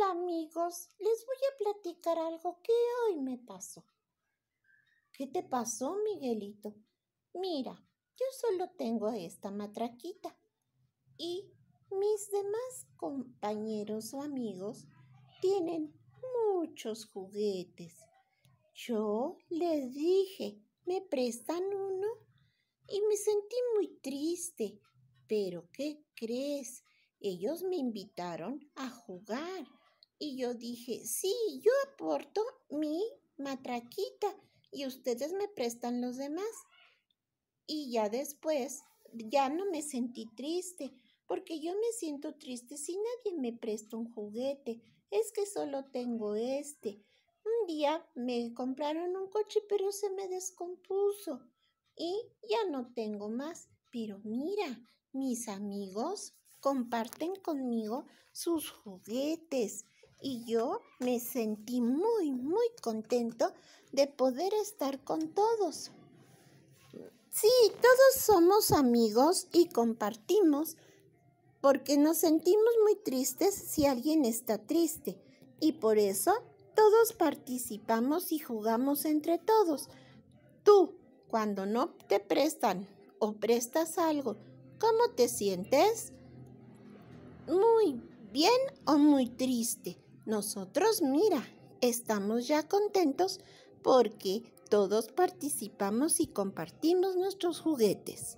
Hola amigos, les voy a platicar algo que hoy me pasó. ¿Qué te pasó, Miguelito? Mira, yo solo tengo esta matraquita y mis demás compañeros o amigos tienen muchos juguetes. Yo les dije, ¿me prestan uno? Y me sentí muy triste. Pero, ¿qué crees? Ellos me invitaron a jugar y yo dije, sí, yo aporto mi matraquita y ustedes me prestan los demás. Y ya después, ya no me sentí triste, porque yo me siento triste si nadie me presta un juguete. Es que solo tengo este. Un día me compraron un coche, pero se me descompuso y ya no tengo más. Pero mira, mis amigos comparten conmigo sus juguetes y yo me sentí muy, muy contento de poder estar con todos. Sí, todos somos amigos y compartimos porque nos sentimos muy tristes si alguien está triste y por eso todos participamos y jugamos entre todos. Tú, cuando no te prestan o prestas algo, ¿cómo te sientes? Muy bien o muy triste. Nosotros, mira, estamos ya contentos porque todos participamos y compartimos nuestros juguetes.